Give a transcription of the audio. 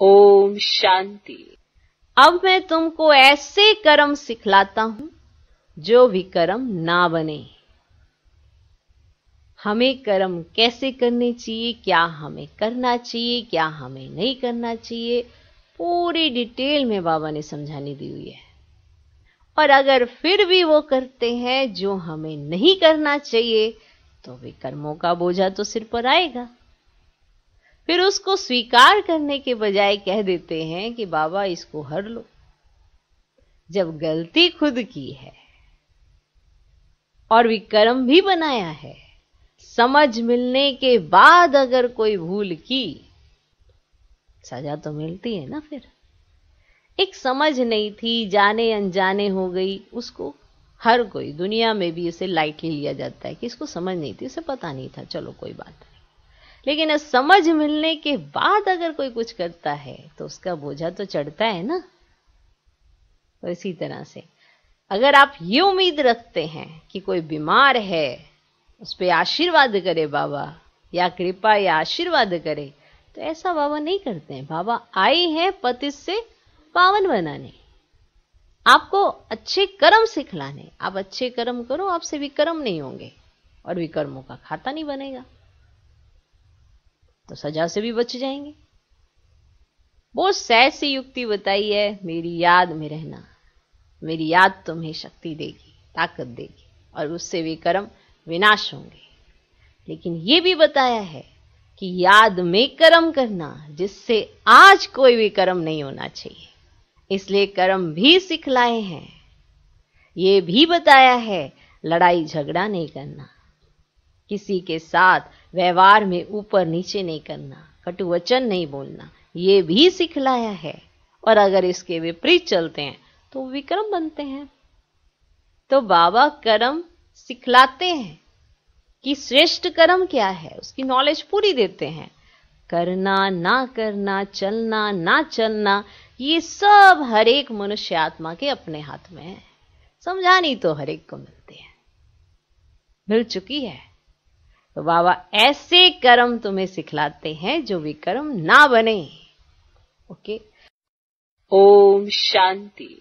ओम शांति अब मैं तुमको ऐसे कर्म सिखलाता हूं जो भी कर्म ना बने हमें कर्म कैसे करने चाहिए क्या हमें करना चाहिए क्या हमें नहीं करना चाहिए पूरी डिटेल में बाबा ने समझाने दी हुई है और अगर फिर भी वो करते हैं जो हमें नहीं करना चाहिए तो भी कर्मों का बोझा तो सिर पर आएगा फिर उसको स्वीकार करने के बजाय कह देते हैं कि बाबा इसको हर लो जब गलती खुद की है और विक्रम भी बनाया है समझ मिलने के बाद अगर कोई भूल की सजा तो मिलती है ना फिर एक समझ नहीं थी जाने अनजाने हो गई उसको हर कोई दुनिया में भी इसे लाइटली लिया जाता है कि इसको समझ नहीं थी उसे पता नहीं था चलो कोई बात नहीं लेकिन समझ मिलने के बाद अगर कोई कुछ करता है तो उसका बोझा तो चढ़ता है ना तो इसी तरह से अगर आप ये उम्मीद रखते हैं कि कोई बीमार है उस पर आशीर्वाद करे बाबा या कृपा या आशीर्वाद करे तो ऐसा बाबा नहीं करते हैं बाबा आए हैं पति से पावन बनाने आपको अच्छे कर्म सिखलाने आप अच्छे कर्म करो आपसे विकर्म नहीं होंगे और विकर्मों का खाता नहीं बनेगा तो सजा से भी बच जाएंगे बहुत सहज सी युक्ति बताई है मेरी याद में रहना मेरी याद तुम्हें शक्ति देगी ताकत देगी और उससे वे कर्म विनाश होंगे लेकिन ये भी बताया है कि याद में कर्म करना जिससे आज कोई भी कर्म नहीं होना चाहिए इसलिए कर्म भी सिखलाए हैं ये भी बताया है लड़ाई झगड़ा नहीं करना किसी के साथ व्यवहार में ऊपर नीचे नहीं करना कटु वचन नहीं बोलना ये भी सिखलाया है और अगर इसके विपरीत चलते हैं तो विक्रम बनते हैं तो बाबा कर्म सिखलाते हैं कि श्रेष्ठ कर्म क्या है उसकी नॉलेज पूरी देते हैं करना ना करना चलना ना चलना ये सब हर एक मनुष्य आत्मा के अपने हाथ में है समझानी तो हर एक को मिलती है मिल चुकी है तो बाबा ऐसे कर्म तुम्हें सिखलाते हैं जो विकर्म ना बने ओके ओम शांति